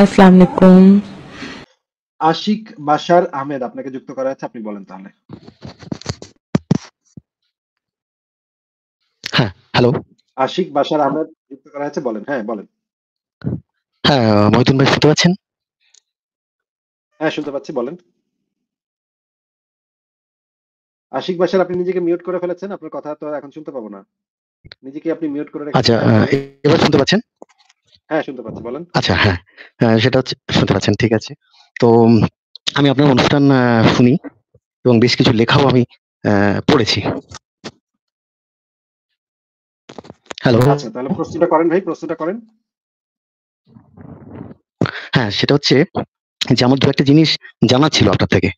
আসসালামু আলাইকুম আশিক বাশার আহমেদ আপনাকে যুক্ত করা হচ্ছে আপনি বলেন তাহলে হ্যাঁ হ্যালো আশিক বাশার আহমেদ যুক্ত করা হয়েছে বলেন হ্যাঁ বলেন হ্যাঁ মহিদুল ভাই শুনতে পাচ্ছেন হ্যাঁ শুনতে পাচ্ছি বলেন আশিক বাশার আপনি নিজেকে মিউট করে ফেলেছেন আপনার কথা তো এখন শুনতে পাবো না নিজেকে আপনি মিউট করে আচ্ছা এবার শুনতে পাচ্ছেন হ্যাঁ শুনতে পাচ্ছি বলেন আচ্ছা হ্যাঁ, হ্যাঁ সেটা হচ্ছে শুনতে পাচ্ছেন ঠিক আছে তো আমি আপনার অনুষ্ঠান শুনি এবং বেশ কিছু লেখাও আমি পড়েছি হ্যালো আচ্ছা তাহলে প্রশ্নটা করেন ভাই প্রশ্নটা করেন হ্যাঁ সেটা হচ্ছে যে আমার দু একটা জিনিস জানা ছিল আপনার থেকে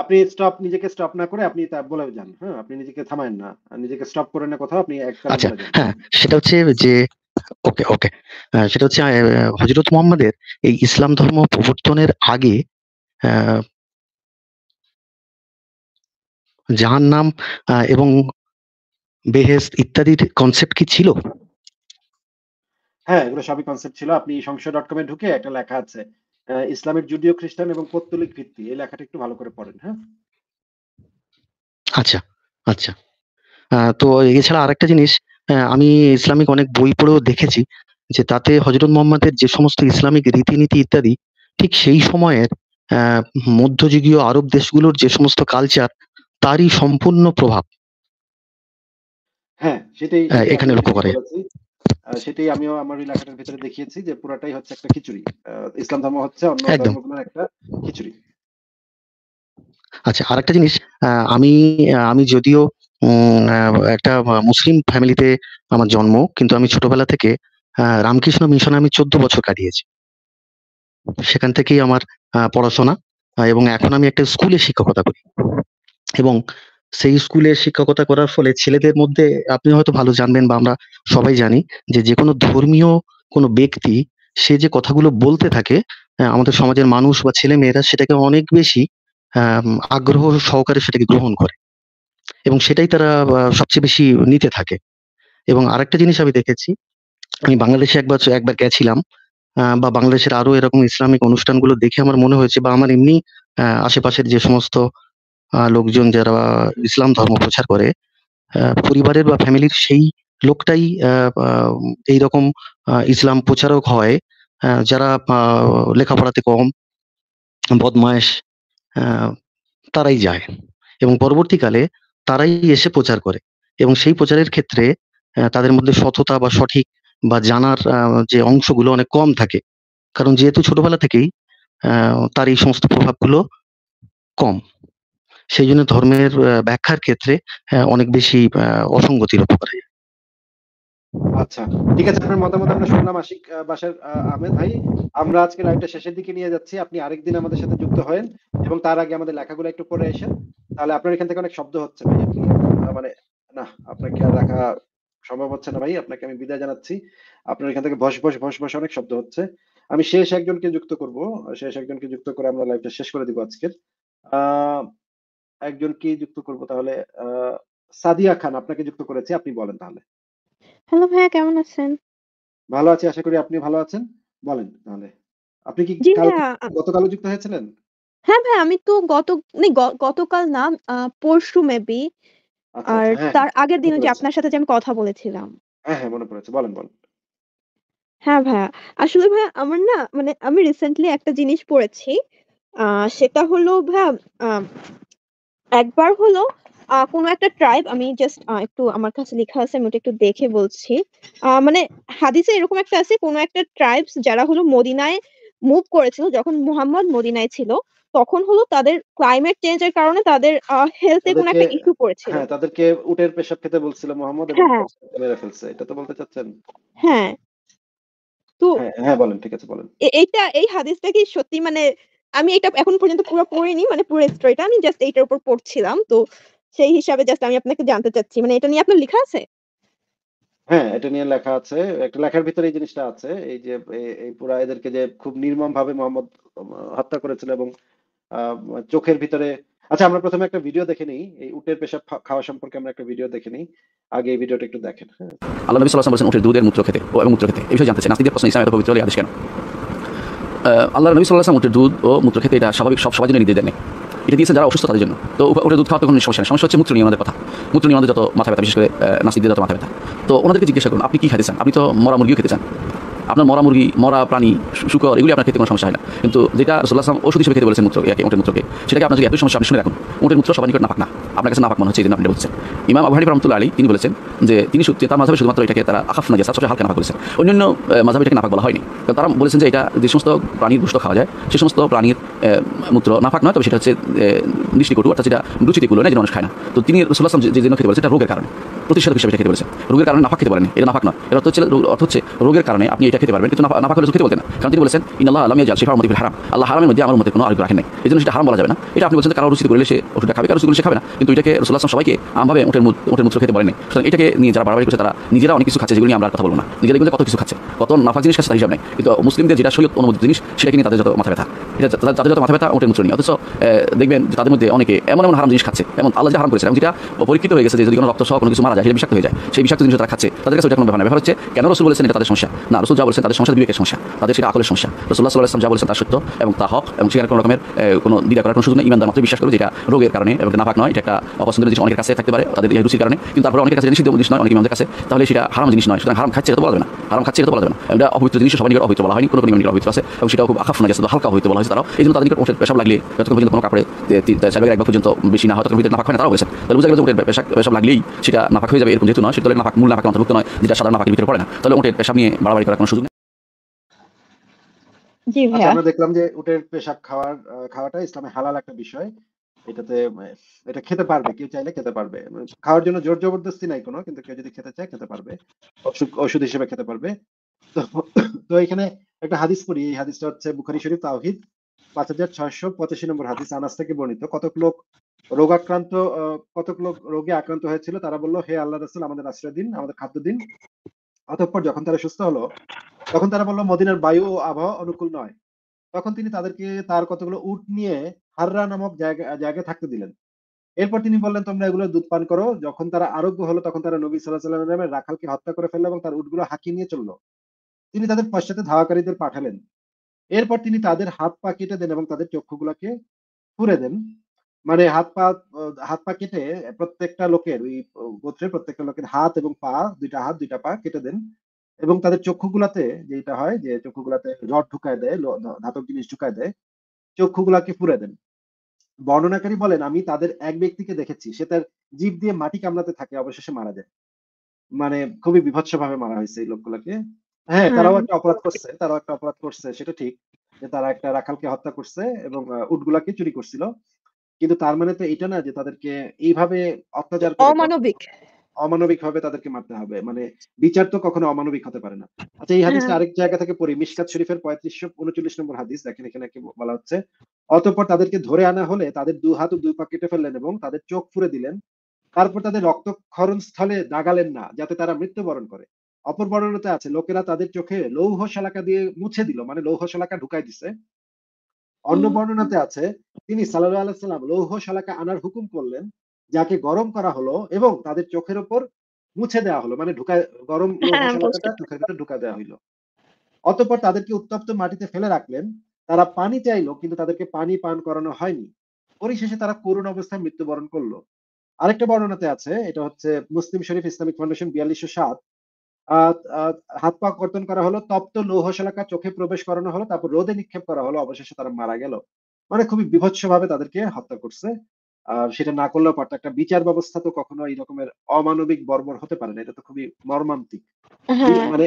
আপনি স্টপ নিজেকে স্টপ না করে আপনি তা বলে যান হ্যাঁ আপনি নিজেকে থামায়েন না নিজেকে স্টপ করে না কোথাও আপনি এক আচ্ছা হ্যাঁ সেটা হচ্ছে যে ওকে ওকে সেটা হচ্ছে হজরত মোহাম্মদের এই ইসলাম ধর্ম প্রবর্তনের আগে জাহান নাম এবং বেহেস ইত্যাদির কনসেপ্ট কি ছিল হ্যাঁ এগুলো সবই কনসেপ্ট ছিল আপনি সংশয় ডট কমে ঢুকে একটা লেখা আছে ইসলামের জুডিও খ্রিস্টান এবং পত্তলিক ভিত্তি এই লেখাটা একটু ভালো করে পড়েন হ্যাঁ আচ্ছা আচ্ছা তো এছাড়া আরেকটা জিনিস আমি ইসলামিক অনেক বই পড়েও দেখেছি যে তাতে হজরত মোহাম্মদের যে সমস্ত ইসলামিক রীতিনীতি ইত্যাদি ঠিক সেই সময়ের মধ্যযুগীয় আরব দেশগুলোর যে সমস্ত কালচার তারই সম্পূর্ণ প্রভাব হ্যাঁ সেটাই হ্যাঁ, এখানে লক্ষ্য করে সেটাই আমিও আমার এলাকাটার ভিতরে দেখিয়েছি যে পুরাটাই হচ্ছে একটা খিচুড়ি ইসলাম ধর্ম হচ্ছে অন্য ধর্মগুলোর একটা খিচুড়ি আচ্ছা আরেকটা জিনিস আমি আমি যদিও একটা মুসলিম ফ্যামিলিতে আমার জন্ম কিন্তু আমি ছোটবেলা থেকে রামকৃষ্ণ মিশনে আমি চোদ্দ বছর কাটিয়েছি সেখান থেকেই আমার পড়াশোনা এবং এখন আমি একটা স্কুলে শিক্ষকতা করি এবং সেই স্কুলে শিক্ষকতা করার ফলে ছেলেদের মধ্যে আপনি হয়তো ভালো জানবেন বা আমরা সবাই জানি যে যে কোনো ধর্মীয় কোনো ব্যক্তি সে যে কথাগুলো বলতে থাকে আমাদের সমাজের মানুষ বা ছেলে মেয়েরা সেটাকে অনেক বেশি আগ্রহ সহকারে সেটাকে গ্রহণ করে এবং সেটাই তারা সবচেয়ে বেশি নিতে থাকে এবং আরেকটা জিনিস আমি দেখেছি আমি বাংলাদেশে একবার একবার গেছিলাম বা বাংলাদেশের আরো এরকম ইসলামিক অনুষ্ঠানগুলো দেখে আমার মনে হয়েছে বা আমার এমনি আশেপাশের যে সমস্ত লোকজন যারা ইসলাম ধর্ম প্রচার করে পরিবারের বা ফ্যামিলির সেই লোকটাই এই রকম ইসলাম প্রচারক হয় যারা লেখাপড়াতে কম বদমায়েশ তারাই যায় এবং পরবর্তীকালে তারাই এসে প্রচার করে এবং সেই প্রচারের ক্ষেত্রে তাদের মধ্যে সততা বা সঠিক বা জানার যে অংশগুলো অনেক কম থাকে কারণ যেহেতু ছোটবেলা থেকেই তার এই সমস্ত প্রভাবগুলো কম সেই জন্য ধর্মের ব্যাখ্যার ক্ষেত্রে হ্যাঁ, অনেক বেশি অসঙ্গতি লক্ষ্য করা যায় আচ্ছা ঠিক আছে আপনার মতামত আমরা শুনলাম আশিক বাসার আহমেদ ভাই আমরা আজকে লাইভটা শেষের দিকে নিয়ে যাচ্ছি আপনি আরেকদিন আমাদের সাথে যুক্ত হয়েন এবং তার আগে আমাদের লেখাগুলো একটু পড়ে এসেন তাহলে আপনার এখান থেকে অনেক শব্দ হচ্ছে ভাই আপনি মানে না আপনাকে আর রাখা সম্ভব হচ্ছে না ভাই আপনাকে আমি বিদায় জানাচ্ছি আপনার এখান থেকে বস বস বস বস অনেক শব্দ হচ্ছে আমি শেষ একজনকে যুক্ত করব শেষ একজনকে যুক্ত করে আমরা লাইভটা শেষ করে দিব আজকের আহ একজনকে যুক্ত করব তাহলে সাদিয়া খান আপনাকে যুক্ত করেছি আপনি বলেন তাহলে হ্যালো ভাইয়া কেমন আছেন ভালো আছি আশা করি আপনি ভালো আছেন বলেন তাহলে আপনি কি গতকালও যুক্ত হয়েছিলেন হ্যাঁ ভাই আমি তো গত মানে গতকাল না পরশু মেবি আচ্ছা, আর আচ্ছা, হ্যাঁ, তার আগের দিনে যে আপনার সাথে যে আমি কথা বলেছিলাম হ্যাঁ হ্যাঁ মনে পড়েছে বলেন বলেন হ্যাঁ ভাইয়া আসলে ভাইয়া আমার না মানে আমি রিসেন্টলি একটা জিনিস পড়েছি সেটা হলো ভাইয়া একবার হলো কোনো একটা ট্রাইব আমি জাস্ট একটু আমার কাছে লেখা আছে আমি ওটা একটু দেখে বলছি মানে হাদিসে এরকম একটা আছে কোনো একটা ট্রাইবস যারা হলো মদিনায় মুভ করেছিল যখন মোহাম্মদ মদিনায় ছিল তখন হলো তাদের ক্লাইমেট চেঞ্জের কারণে তাদের হেলথে কোনো একটা ইস্যু পড়েছিল হ্যাঁ তাদেরকে উটের পেশাব খেতে বলছিল মোহাম্মদ এবং হ্যাঁ। ফেলছে এটা তো বলতে চাচ্ছেন হ্যাঁ তো হ্যাঁ, হ্যাঁ বলেন ঠিক আছে বলেন এইটা এই হাদিসটা কি সত্যি মানে আমি এটা এখন পর্যন্ত পুরো পড়িনি মানে পুরো স্টোরিটা আমি জাস্ট এইটার উপর পড়ছিলাম তো সেই হিসাবে জাস্ট আমি আপনাকে জানতে চাচ্ছি মানে এটা নিয়ে আপনার লেখা আছে হ্যাঁ এটা নিয়ে লেখা আছে একটা লেখার ভিতরে এই জিনিসটা আছে এই যে এই পুরা এদেরকে যে খুব নির্মম ভাবে মোহাম্মদ হত্যা করেছিল এবং চোখের ভিতরে আচ্ছা আমরা প্রথমে একটা ভিডিও দেখে নিই এই উটের পেশাব খাওয়া সম্পর্কে আমরা একটা ভিডিও দেখে নিই আগে এই ভিডিওটা একটু দেখেন আল্লাহ নবী সাল্লাল্লাহু আলাইহি ওয়াসাল্লাম বলেছেন উটের দুধের মূত্র খেতে ও এবং মূত্র খেতে এই বিষয়ে জানতে চাই নাস্তিকদের প্রশ্ন ইসলাম এত পবিত্র আদেশ কেন আল্লাহ নবী সাল্লাহ উঠে দুধ ও মূত্র খেতে এটা স্বাভাবিক সব সবার জন্য নির্দেশ দেন এটা দিয়েছেন যারা অসুস্থ তাদের জন্য তো ওটা দুধ খাওয়া তখন সমস্যা সমস্যা হচ্ছে মূত্র নিয়ে কথা মূত্র নিয়ে যত মাথা ব্যথা বিশেষ করে দিয়ে যত মাথা ব্যথা তো ওনাদেরকে জিজ্ঞাসা করুন আপনি কী খেতে চান আপনি তো মরা মুরগিও খেতে চান আপনার মরা মুরগি মরা প্রাণী শুকর এগুলি আপনার খেতে কোনো সমস্যা হয় না কিন্তু যেটা আসলাম ওষুধ হিসেবে খেতে বলেছেন মূত্র একে ওটের মূত্রকে সেটাকে আপনার যদি এত সমস্যা আপনি শুনে রাখুন ওটের মূত্র সবাই নিকট নাপাক না আপনার কাছে পাক মনে হচ্ছে এই জন্য আপনি বলছেন ইমাম আবহারি রহমতুল্লাহ আলী তিনি বলেছেন যে তিনি সত্যি তার মাঝাবে শুধুমাত্র এটাকে তারা আকাফ না গেছে সবচেয়ে হালকা না বলেছেন অন্যান্য মাঝাবে এটাকে না বলা হয়নি তারা বলেছেন যে এটা যে সমস্ত প্রাণীর দুষ্ট খাওয়া যায় সে সমস্ত প্রাণীর মূত্র নাফাক নয় তবে সেটা হচ্ছে দৃষ্টিকটু অর্থাৎ সেটা রুচিতে কুলো না যে মানুষ খায় না তো তিনি রসুল্লাহাম যে জন্য খেতে বলেছে এটা রোগের কারণে প্রতিষেধক হিসেবে খেতে বলেছে রোগের কারণে নাফাক খেতে পারেন এটা নাফাক নয় এর অর্থ হচ্ছে অর্থ হচ্ছে রোগের কারণে আপনি এটা খেতে পারবেন কিন্তু না পাকলে খেতে বলতে না কারণ তিনি বলেছেন ইন আল্লাহ আলমিয়া জাল শেখা মতিফিল হারাম আল্লাহ হারামের মধ্যে আমার মধ্যে কোনো আরোগ্য রাখেন নাই এই জন্য সেটা হারাম বলা যাবে না এটা আপনি বলছেন কারো রুচিতে করলে সে ওষুধটা খাবে কারো রুচি সে খাবে না কিন্তু এটাকে রসুল্লাহ সবাইকে আমভাবে ওঠের ওটের মুত্র খেতে বলেনি সুতরাং এটাকে নিয়ে যারা বাড়াবাড়ি করছে তারা নিজেরা অনেক কিছু খাচ্ছে যেগুলো আমরা কথা বলবো না নিজেদের কিন্তু কত কিছু খাচ্ছে কত নাফা জিনিস খাচ্ছে তার হিসাব নেই কিন্তু মুসলিমদের যেটা সৈয়দ অনুমোদিত জিনিস সেটাকে নিয়ে তাদের যত মাথা ব্যথা এটা তাদের যত মাথা ব্যথা ওটের মুত্র নিয়ে অথচ দেখবেন তাদের মধ্যে অনেকে এমন এমন হারাম জিনিস খাচ্ছে এমন আলাদা হারাম করেছে এবং যেটা পরীক্ষিত হয়ে গেছে যে যদি কোনো রক্ত সহ কোনো কিছু মারা যায় সেটা বিষাক্ত হয়ে যায় সেই বিষাক্ত জিনিস তারা খাচ্ছে তাদের কাছে ওটা কোনো ব্যাপার হচ্ছে কেন রসুল বলেছেন এটা তাদের সমস্যা না রসুল যা বলছেন তাদের সমস্যা বিবেকের সমস্যা তাদের সেটা আকলের সমস্যা রসুল্লাহ সাল্লাহ ইসলাম যা বলছেন তার সত্য এবং তা হক এবং সেখানে কোনো রকমের কোনো দিদা করার কোনো সুযোগ নেই ইমানদার মাত্র বিশ্বাস করবে যেটা রোগের কারণে এবং নাফাক নয় এটা একটা অপছন্দের জিনিস অনেকের কাছে থাকতে পারে তাদের এই রুচির কারণে কিন্তু তারপরে অনেকের কাছে নিষিদ্ধ জিনিস নয় অনেক ইমানদের কাছে তাহলে সেটা হারাম জিনিস নয় সুতরাং হারাম খাচ্ছে তো বলা যাবে না হারাম খাচ্ছে তো বলা যাবে না এটা অপবিত্র জিনিস সবাই নিকট অপবিত্র বলা হয়নি কোনো কোনো নিকট অপবিত্র আছে এবং সেটা খুব আকাশ শোনা গেছে হালকা হইতে বলা হয়েছে তারাও এই জন্য তাদের নিকট ওষুধ পেশাব লাগলে যতক্ষণ পর্যন্ত কোনো কাপড়ে চাইবের একবার পর্যন্ত বেশি না হয় তখন ভিতরে নাফাক হয় না তারাও বলেছেন তাহলে বুঝা গেল যে পেশাব পেশাব লাগলেই সেটা নাফাক হয়ে যাবে এরকম যেহেতু নয় সেটা নাফাক মূল নাফাক অন্তর্ভুক্ত নয় যেটা সাধারণ নাফাকের ভিতরে পড়ে না তাহলে ওটের পেশাব নিয়ে বাড়াবাড়ি করার কোনো সুযোগ আচ্ছা, আমরা দেখলাম যে উটের পেশাক খাওয়ার খাওয়াটা ইসলামে হালাল একটা বিষয় এটাতে এটা খেতে পারবে কেউ চাইলে খেতে পারবে মানে খাওয়ার জন্য জোর জবরদস্তি নাই কোনো কিন্তু কেউ যদি খেতে চায় খেতে পারবে ওষুধ হিসেবে খেতে পারবে তো তো এখানে একটা হাদিস পড়ি এই হাদিসটা হচ্ছে বুখারি শরীফ তাওহিদ পাঁচ হাজার ছয়শো পঁচাশি নম্বর হাদিস আনাস থেকে বর্ণিত কতক লোক রোগাক্রান্ত কতক লোক রোগে আক্রান্ত হয়েছিল তারা বললো হে আল্লাহ রাসুল আমাদের আশ্রয় দিন আমাদের খাদ্য দিন অতঃপর যখন তারা সুস্থ হলো তখন তারা বললো মদিনার বায়ু ও আবহাওয়া অনুকূল নয় তখন তিনি তাদেরকে তার কতগুলো উট নিয়ে হাররা নামক জায়গা জায়গায় থাকতে দিলেন এরপর তিনি বললেন তোমরা এগুলো দুধ পান করো যখন তারা আরোগ্য হলো তখন তারা নবী সাল্লাহ সাল্লামের রাখালকে হত্যা করে ফেললো এবং তার উটগুলো হাঁকিয়ে নিয়ে চললো তিনি তাদের পশ্চাতে ধাওয়াকারীদের পাঠালেন এরপর তিনি তাদের হাত পা কেটে দেন এবং তাদের চক্ষুগুলোকে ফুরে দেন মানে হাত পা হাত পা কেটে প্রত্যেকটা লোকের ওই গোত্রের প্রত্যেকটা লোকের হাত এবং পা দুইটা হাত দুইটা পা কেটে দেন এবং তাদের চক্ষুগুলাতে যেটা হয় যে চক্ষুগুলাতে রড ঢুকায় দেয় ধাতব জিনিস ঢুকায় দেয় চক্ষুগুলাকে পুরে দেন বর্ণনাকারী বলেন আমি তাদের এক ব্যক্তিকে দেখেছি সে তার জীব দিয়ে মাটি কামড়াতে থাকে অবশেষে মারা যায় মানে খুবই বিভৎস ভাবে মারা হয়েছে এই লোকগুলাকে হ্যাঁ তারাও একটা অপরাধ করছে তারাও একটা অপরাধ করছে সেটা ঠিক যে তারা একটা রাখালকে হত্যা করছে এবং উটগুলাকে চুরি করছিল কিন্তু তার মানে তো এটা না যে তাদেরকে এইভাবে অত্যাচার অমানবিক অমানবিক ভাবে তাদেরকে মারতে হবে মানে বিচার তো কখনো অমানবিক হতে পারে না আচ্ছা এই হাদিসটা হ্যাঁ। আরেক জায়গা থেকে পড়ি মিশকাত শরীফের পঁয়ত্রিশশো উনচল্লিশ নম্বর হাদিস দেখেন এখানে কি বলা হচ্ছে অতঃপর তাদেরকে ধরে আনা হলে তাদের দু হাত দুই পা কেটে ফেললেন এবং তাদের চোখ ফুরে দিলেন তারপর তাদের রক্তক্ষরণ স্থলে দাগালেন না যাতে তারা মৃত্যুবরণ করে অপর বর্ণনাতে আছে লোকেরা তাদের চোখে লৌহ শলাকা দিয়ে মুছে দিল মানে লৌহ শলাকা ঢুকাই দিছে অন্য বর্ণনাতে আছে তিনি সাল্লাহ আলাইসাল্লাম লৌহ শালাকে আনার হুকুম করলেন যাকে গরম করা হলো এবং তাদের চোখের ওপর মুছে দেওয়া হলো মানে ঢুকা গরম হ্যাঁ, চোখের ভিতরে ঢুকা দেওয়া হইলো অতঃপর তাদেরকে উত্তপ্ত মাটিতে ফেলে রাখলেন তারা পানি চাইলো কিন্তু তাদেরকে পানি পান করানো হয়নি পরিশেষে তারা করুণ অবস্থায় মৃত্যুবরণ করলো আরেকটা বর্ণনাতে আছে এটা হচ্ছে মুসলিম শরীফ ইসলামিক ফাউন্ডেশন বিয়াল্লিশশো সাত হাত পা কর্তন করা হলো তপ্ত লৌহ চোখে প্রবেশ করানো হলো তারপর রোদে নিক্ষেপ করা হলো অবশেষে তারা মারা গেল মানে খুবই বিভৎস ভাবে তাদেরকে হত্যা করছে সেটা না করলেও পারতো একটা বিচার ব্যবস্থা তো কখনো এই রকমের অমানবিক বর্বর হতে পারে না এটা তো খুবই মর্মান্তিক হ্যাঁ। মানে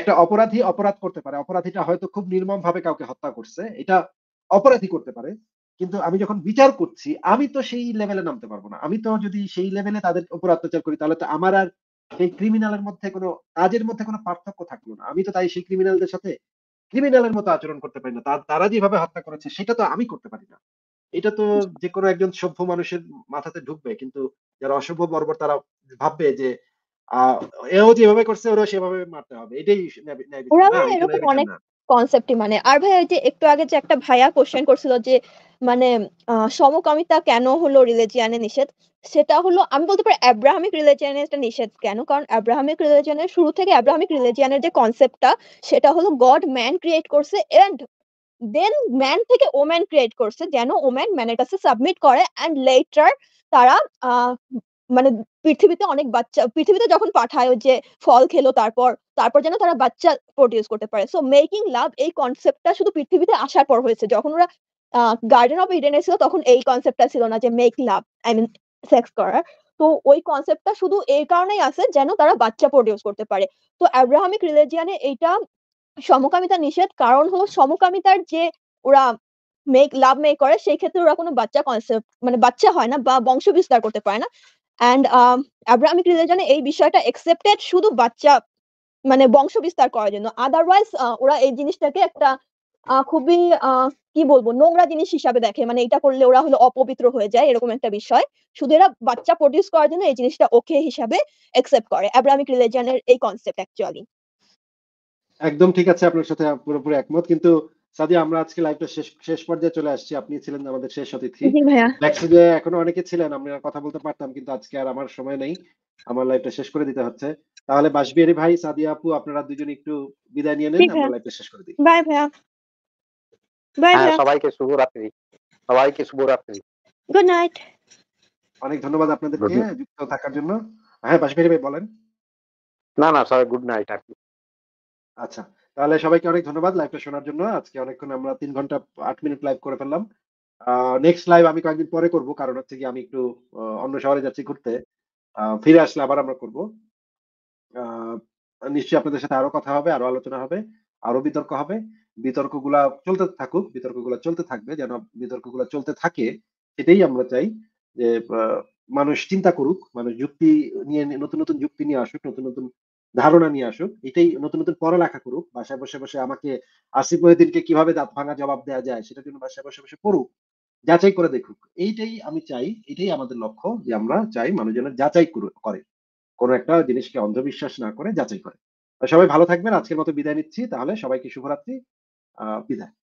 একটা অপরাধী অপরাধ করতে পারে অপরাধীটা হয়তো খুব নির্মম ভাবে কাউকে হত্যা করছে এটা অপরাধী করতে পারে কিন্তু আমি যখন বিচার করছি আমি তো সেই লেভেলে নামতে পারবো না আমি তো যদি সেই লেভেলে তাদের উপর অত্যাচার করি তাহলে তো আমার আর সেই ক্রিমিনালের মধ্যে কোনো কাজের মধ্যে কোনো পার্থক্য থাকলো না আমি তো তাই সেই ক্রিমিনালদের সাথে ক্রিমিনালের মতো আচরণ করতে পারি না তারা যেভাবে হত্যা করেছে সেটা তো আমি করতে পারি না এটা তো যে কোনো একজন সভ্য মানুষের মাথাতে ঢুকবে কিন্তু যারা অসভ্য বর্বর তারা ভাববে যে আহ এও যেভাবে করছে ওরা সেভাবে মারতে হবে এটাই কনসেপ্টই মানে আর ভাইয়া ওই যে একটু আগে যে একটা ভাইয়া কোশ্চেন করছিল যে মানে সমকামিতা কেন হলো রিলিজিয়ানে নিষেধ সেটা হলো আমি বলতে পারি অ্যাব্রাহামিক রিলিজিয়ানে এটা নিষেধ কেন কারণ অ্যাব্রাহামিক রিলিজিয়ানের শুরু থেকে অ্যাব্রাহামিক রিলিজিয়ানের যে কনসেপ্টটা সেটা হলো গড ম্যান ক্রিয়েট করছে এন্ড দেন ম্যান থেকে ওম্যান ক্রিয়েট করছে যেন ওম্যান ম্যানের কাছে সাবমিট করে অ্যান্ড লেটার তারা মানে পৃথিবীতে অনেক বাচ্চা পৃথিবীতে যখন পাঠায় যে ফল খেলো তারপর তারপর যেন তারা বাচ্চা প্রডিউস করতে পারে সো মেকিং লাভ এই কনসেপ্টটা শুধু পৃথিবীতে আসার পর হয়েছে যখন ওরা গার্ডেন অফ ইডেন ছিল তখন এই কনসেপ্টটা ছিল না যে make love I mean sex করার তো ওই কনসেপ্টটা শুধু এই কারণেই আছে যেন তারা বাচ্চা প্রডিউস করতে পারে তো অ্যাব্রাহামিক রিলিজিয়ানে এইটা সমকামিতা নিষেধ কারণ হলো সমকামিতার যে ওরা মেক লাভ মেক করে সেই ক্ষেত্রে ওরা কোনো বাচ্চা কনসেপ্ট মানে বাচ্চা হয় না বা বংশ বিস্তার করতে পারে না অ্যান্ড অ্যাব্রামিক রিলিজনে এই বিষয়টা একসেপ্টেড শুধু বাচ্চা মানে বংশ বিস্তার করার জন্য আদারওয়াইজ ওরা এই জিনিসটাকে একটা খুবই কি বলবো নোংরা জিনিস হিসাবে দেখে মানে এটা করলে ওরা হলো অপবিত্র হয়ে যায় এরকম একটা বিষয় শুধু এরা বাচ্চা প্রডিউস করার জন্য এই জিনিসটা ওকে হিসাবে অ্যাকসেপ্ট করে অ্যাব্রামিক রিলিজনের এই কনসেপ্ট অ্যাকচুয়ালি একদম ঠিক আছে আপনার সাথে পুরোপুরি একমত কিন্তু সাদি আমরা আজকে লাইভটা শেষ শেষ পর্যায়ে চলে আসছি আপনি ছিলেন আমাদের শেষ অতিথি ব্যাকস্টেজে এখনো অনেকে ছিলেন আমরা কথা বলতে পারতাম কিন্তু আজকে আর আমার সময় নেই আমার লাইভটা শেষ করে দিতে হচ্ছে তাহলে বাসবিহারি ভাই সাদিয়া আপু আপনারা দুজন একটু বিদায় নিয়ে নেন আমরা লাইভটা শেষ করে দিই বাই হ্যাঁ, ভাইয়া সবাইকে শুভ রাত্রি সবাইকে শুভ রাত্রি গুড নাইট অনেক ধন্যবাদ আপনাদেরকে হ্যাঁ, যুক্ত থাকার জন্য হ্যাঁ বাসবিহারি ভাই বলেন না না স্যার গুড নাইট আর আচ্ছা তাহলে সবাইকে অনেক ধন্যবাদ লাইভটা শোনার জন্য আজকে অনেকক্ষণ আমরা তিন ঘন্টা আট মিনিট লাইভ করে ফেললাম নেক্সট লাইভ আমি কয়েকদিন পরে করব কারণ হচ্ছে কি আমি একটু অন্য শহরে যাচ্ছি ঘুরতে ফিরে আসলে আবার আমরা করব নিশ্চয়ই আপনাদের সাথে আরো কথা হবে আরো আলোচনা হবে আরো বিতর্ক হবে বিতর্কগুলা চলতে থাকুক বিতর্কগুলা চলতে থাকবে যেন গুলা চলতে থাকে সেটাই আমরা চাই যে মানুষ চিন্তা করুক মানুষ যুক্তি নিয়ে নতুন নতুন যুক্তি নিয়ে আসুক নতুন নতুন ধারণা নিয়ে আসুক এটাই নতুন নতুন পড়ালেখা করুক বাসায় বসে বসে আমাকে আসিফ মহিদিনকে কিভাবে দাঁত ভাঙা জবাব দেওয়া যায় সেটার জন্য বাসায় বসে বসে পড়ুক যাচাই করে দেখুক এইটাই আমি চাই এটাই আমাদের লক্ষ্য যে আমরা চাই মানুষজন যাচাই করে কোনো একটা জিনিসকে অন্ধবিশ্বাস না করে যাচাই করে সবাই ভালো থাকবেন আজকের মতো বিদায় নিচ্ছি তাহলে সবাইকে শুভরাত্রি বিদায়